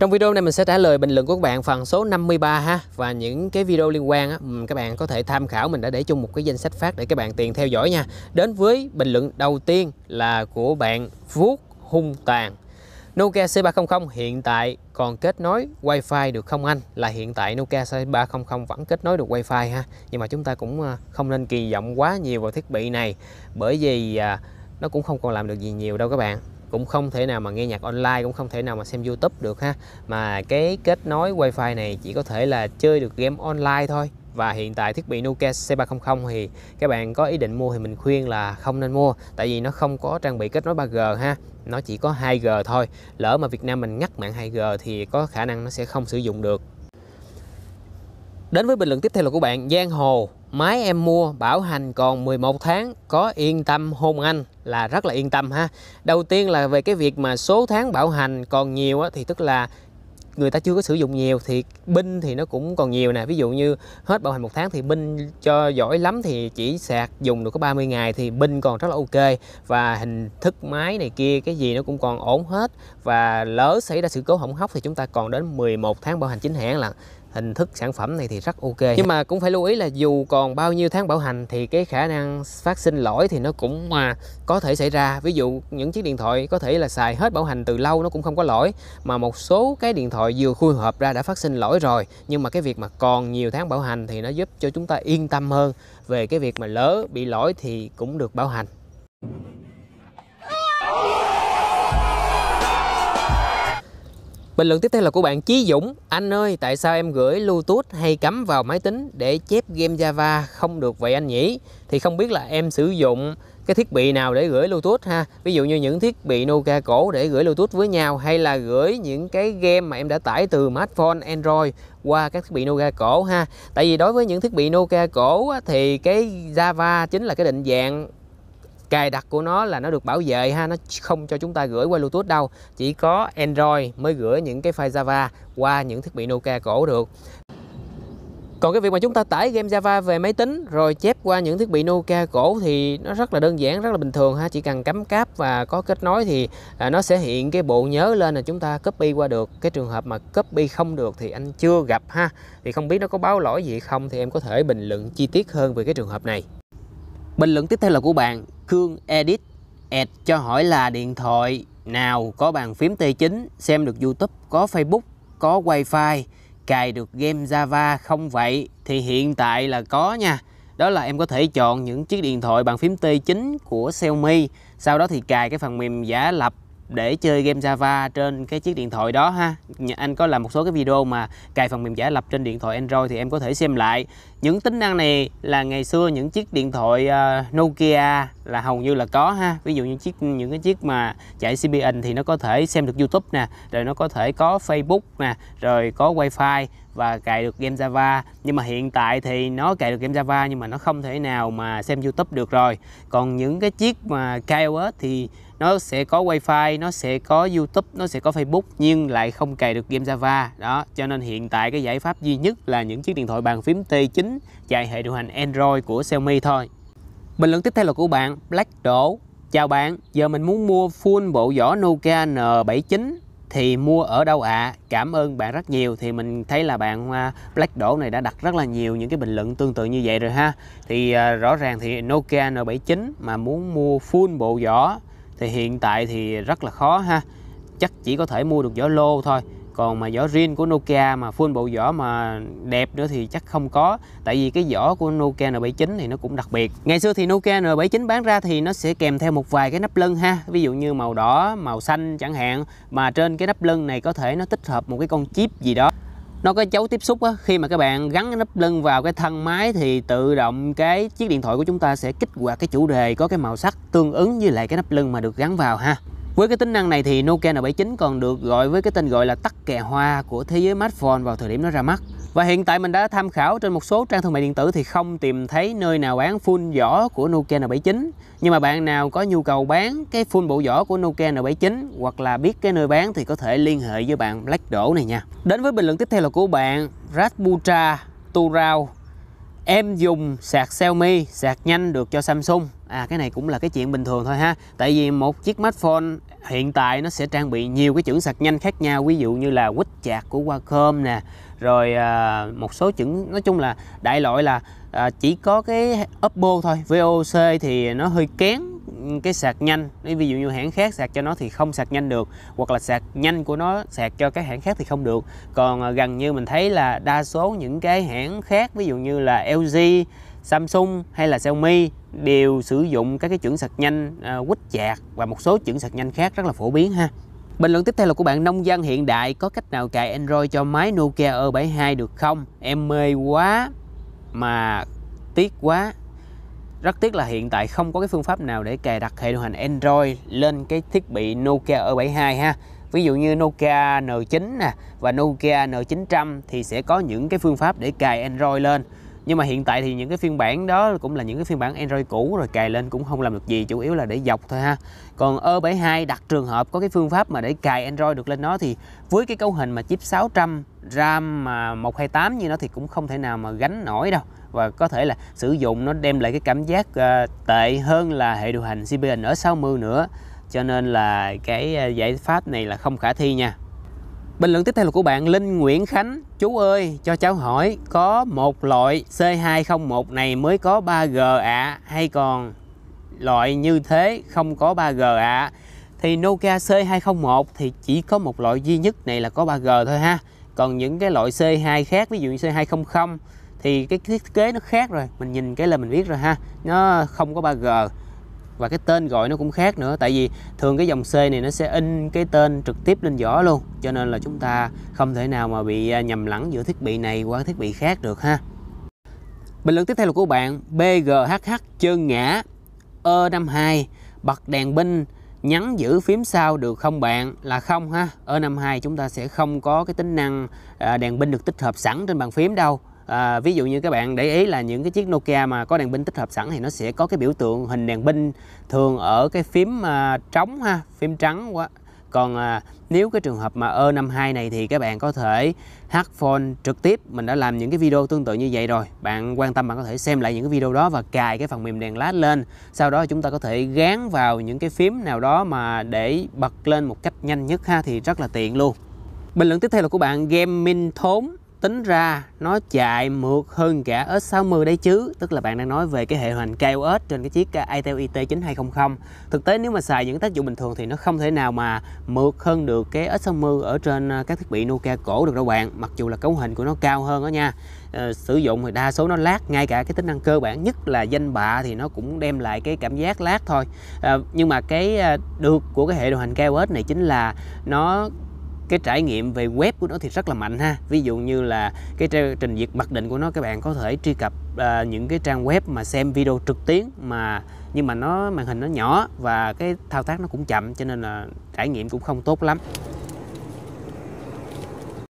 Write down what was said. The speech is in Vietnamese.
Trong video này mình sẽ trả lời bình luận của các bạn phần số 53 ha và những cái video liên quan á, các bạn có thể tham khảo mình đã để chung một cái danh sách phát để các bạn tiện theo dõi nha. Đến với bình luận đầu tiên là của bạn Vuốt Hung Tàn. Nokia C300 hiện tại còn kết nối Wi-Fi được không anh? Là hiện tại Nokia C300 vẫn kết nối được Wi-Fi ha. Nhưng mà chúng ta cũng ờ, không nên kỳ vọng quá nhiều vào thiết bị này bởi vì à, nó cũng không còn làm được gì nhiều đâu các bạn cũng không thể nào mà nghe nhạc online cũng không thể nào mà xem youtube được ha mà cái kết nối wi-fi này chỉ có thể là chơi được game online thôi và hiện tại thiết bị Nokia C300 thì các bạn có ý định mua thì mình khuyên là không nên mua tại vì nó không có trang bị kết nối 3G ha nó chỉ có 2G thôi lỡ mà Việt Nam mình ngắt mạng 2G thì có khả năng nó sẽ không sử dụng được đến với bình luận tiếp theo là của bạn Giang Hồ máy em mua bảo hành còn 11 tháng có yên tâm hôn anh là rất là yên tâm ha đầu tiên là về cái việc mà số tháng bảo hành còn nhiều á, thì tức là người ta chưa có sử dụng nhiều thì binh thì nó cũng còn nhiều nè ví dụ như hết bảo hành một tháng thì binh cho giỏi lắm thì chỉ sạc dùng được có 30 ngày thì binh còn rất là ok và hình thức máy này kia cái gì nó cũng còn ổn hết và lỡ xảy ra sự cố hỏng hóc thì chúng ta còn đến 11 tháng bảo hành chính hãng là hình thức sản phẩm này thì rất ok nhưng mà cũng phải lưu ý là dù còn bao nhiêu tháng bảo hành thì cái khả năng phát sinh lỗi thì nó cũng mà có thể xảy ra ví dụ những chiếc điện thoại có thể là xài hết bảo hành từ lâu nó cũng không có lỗi mà một số cái điện thoại vừa khui hộp ra đã phát sinh lỗi rồi nhưng mà cái việc mà còn nhiều tháng bảo hành thì nó giúp cho chúng ta yên tâm hơn về cái việc mà lỡ bị lỗi thì cũng được bảo hành Bình luận tiếp theo là của bạn Chí Dũng Anh ơi, tại sao em gửi Bluetooth hay cắm vào máy tính để chép game Java không được vậy anh nhỉ? Thì không biết là em sử dụng cái thiết bị nào để gửi Bluetooth ha Ví dụ như những thiết bị Nokia cổ để gửi Bluetooth với nhau Hay là gửi những cái game mà em đã tải từ smartphone Android qua các thiết bị Nokia cổ ha Tại vì đối với những thiết bị Nokia cổ thì cái Java chính là cái định dạng cài đặt của nó là nó được bảo vệ ha nó không cho chúng ta gửi qua Bluetooth đâu chỉ có Android mới gửi những cái file Java qua những thiết bị Nokia cổ được còn cái việc mà chúng ta tải game Java về máy tính rồi chép qua những thiết bị Nokia cổ thì nó rất là đơn giản, rất là bình thường ha, chỉ cần cắm cáp và có kết nối thì à, nó sẽ hiện cái bộ nhớ lên là chúng ta copy qua được. Cái trường hợp mà copy không được thì anh chưa gặp ha. Thì không biết nó có báo lỗi gì không thì em có thể bình luận chi tiết hơn về cái trường hợp này. Bình luận tiếp theo là của bạn Khương Edit Ad cho hỏi là điện thoại nào có bàn phím T9, xem được YouTube, có Facebook, có Wi-Fi, cài được game Java không vậy? Thì hiện tại là có nha. Đó là em có thể chọn những chiếc điện thoại bàn phím T9 của Xiaomi, sau đó thì cài cái phần mềm giả lập để chơi game Java trên cái chiếc điện thoại đó ha. Anh có làm một số cái video mà cài phần mềm giả lập trên điện thoại Android thì em có thể xem lại những tính năng này là ngày xưa những chiếc điện thoại uh, Nokia là hầu như là có ha ví dụ như chiếc những cái chiếc mà chạy CPN thì nó có thể xem được YouTube nè rồi nó có thể có Facebook nè rồi có Wi-Fi và cài được game Java nhưng mà hiện tại thì nó cài được game Java nhưng mà nó không thể nào mà xem YouTube được rồi còn những cái chiếc mà KOS thì nó sẽ có wifi nó sẽ có youtube nó sẽ có facebook nhưng lại không cài được game java đó cho nên hiện tại cái giải pháp duy nhất là những chiếc điện thoại bàn phím t 9 chính chạy hệ điều hành Android của Xiaomi thôi. Bình luận tiếp theo là của bạn Black Đỗ. Chào bạn, giờ mình muốn mua full bộ vỏ Nokia N79 thì mua ở đâu ạ? À? Cảm ơn bạn rất nhiều thì mình thấy là bạn à, Black Đỗ này đã đặt rất là nhiều những cái bình luận tương tự như vậy rồi ha. Thì à, rõ ràng thì Nokia N79 mà muốn mua full bộ vỏ thì hiện tại thì rất là khó ha. Chắc chỉ có thể mua được vỏ lô thôi còn mà vỏ riêng của Nokia mà full bộ vỏ mà đẹp nữa thì chắc không có tại vì cái vỏ của Nokia N79 thì nó cũng đặc biệt ngày xưa thì Nokia N79 bán ra thì nó sẽ kèm theo một vài cái nắp lưng ha ví dụ như màu đỏ màu xanh chẳng hạn mà trên cái nắp lưng này có thể nó tích hợp một cái con chip gì đó nó có chấu tiếp xúc á, khi mà các bạn gắn cái nắp lưng vào cái thân máy thì tự động cái chiếc điện thoại của chúng ta sẽ kích hoạt cái chủ đề có cái màu sắc tương ứng với lại cái nắp lưng mà được gắn vào ha với cái tính năng này thì Nokia N79 còn được gọi với cái tên gọi là tắc kè hoa của thế giới smartphone vào thời điểm nó ra mắt. Và hiện tại mình đã tham khảo trên một số trang thương mại điện tử thì không tìm thấy nơi nào bán full vỏ của Nokia N79. Nhưng mà bạn nào có nhu cầu bán cái full bộ vỏ của Nokia N79 hoặc là biết cái nơi bán thì có thể liên hệ với bạn Black đổ này nha. Đến với bình luận tiếp theo là của bạn Rasputra Turao em dùng sạc Xiaomi sạc nhanh được cho Samsung à cái này cũng là cái chuyện bình thường thôi ha tại vì một chiếc smartphone hiện tại nó sẽ trang bị nhiều cái chuẩn sạc nhanh khác nhau ví dụ như là WeChat của Qualcomm nè rồi à, một số chuẩn nói chung là đại loại là à, chỉ có cái Oppo thôi VOC thì nó hơi kén cái sạc nhanh ví dụ như hãng khác sạc cho nó thì không sạc nhanh được hoặc là sạc nhanh của nó sạc cho các hãng khác thì không được còn à, gần như mình thấy là đa số những cái hãng khác ví dụ như là LG Samsung hay là Xiaomi đều sử dụng các cái chuẩn sạc nhanh uh, quýt chạc và một số chuẩn sạc nhanh khác rất là phổ biến ha Bình luận tiếp theo là của bạn nông dân hiện đại có cách nào cài Android cho máy Nokia E72 được không? Em mê quá mà tiếc quá rất tiếc là hiện tại không có cái phương pháp nào để cài đặt hệ điều hành Android lên cái thiết bị Nokia R72 ha ví dụ như Nokia N9 nè và Nokia N900 thì sẽ có những cái phương pháp để cài Android lên nhưng mà hiện tại thì những cái phiên bản đó cũng là những cái phiên bản Android cũ rồi cài lên cũng không làm được gì chủ yếu là để dọc thôi ha còn E72 đặt trường hợp có cái phương pháp mà để cài Android được lên nó thì với cái cấu hình mà chip 600 RAM mà 128 như nó thì cũng không thể nào mà gánh nổi đâu và có thể là sử dụng nó đem lại cái cảm giác uh, tệ hơn là hệ điều hành CPN ở 60 nữa cho nên là cái ờ, giải pháp này là không khả thi nha Bình luận tiếp theo là của bạn Linh Nguyễn Khánh Chú ơi cho cháu hỏi có một loại C201 này mới có 3G ạ à, hay còn loại như thế không có 3G ạ à? Thì Nokia C201 thì chỉ có một loại duy nhất này là có 3G thôi ha Còn những cái loại C2 khác ví dụ như C200 thì cái thiết kế nó khác rồi Mình nhìn cái là mình biết rồi ha Nó không có 3G và cái tên gọi nó cũng khác nữa tại vì thường cái dòng C này nó sẽ in cái tên trực tiếp lên vỏ luôn cho nên là chúng ta không thể nào mà bị à, nhầm lẫn giữa thiết bị này qua thiết bị khác được ha bình luận tiếp theo là của bạn BGHH chơn ngã E52 bật đèn pin nhắn giữ phím sau được không bạn là không ha ở e năm 2 chúng ta sẽ không có cái tính năng à, đèn pin được tích hợp sẵn trên bàn phím đâu à, ví dụ như các bạn để ý là những cái chiếc Nokia mà có đèn pin tích hợp sẵn thì nó sẽ có cái biểu tượng hình đèn pin thường ở cái phím à, trống ha phím trắng quá còn à, nếu cái trường hợp mà E52 này thì các bạn có thể hack phone trực tiếp Mình đã làm những cái video tương tự như vậy rồi Bạn quan tâm bạn có thể xem lại những cái video đó và cài cái phần mềm đèn lát lên Sau đó chúng ta có thể gán vào những cái phím nào đó mà để bật lên một cách nhanh nhất ha Thì rất là tiện luôn Bình luận tiếp theo là của bạn Game Minh Thốn tính ra nó chạy mượt hơn cả S60 đấy chứ Tức là bạn đang nói về cái hệ hoành KOS trên cái chiếc ITEL à, IT9200 Thực tế nếu mà xài những tác dụng bình thường thì nó không thể nào mà mượt hơn được cái S60 ở trên à, các thiết bị Nokia cổ được đâu bạn Mặc dù là cấu hình của nó cao hơn đó nha ờ, Sử dụng thì đa số nó lát ngay cả cái tính năng cơ bản nhất là danh bạ thì nó cũng đem lại cái cảm giác lát thôi ờ, Nhưng mà cái à, được của cái hệ điều hành KOS này chính là nó cái trải nghiệm về web của nó thì rất là mạnh ha ví dụ như là cái trình duyệt mặc định của nó các bạn có thể truy cập à, những cái trang web mà xem video trực tuyến mà nhưng mà nó màn hình nó nhỏ và cái thao tác nó cũng chậm cho nên là trải nghiệm cũng không tốt lắm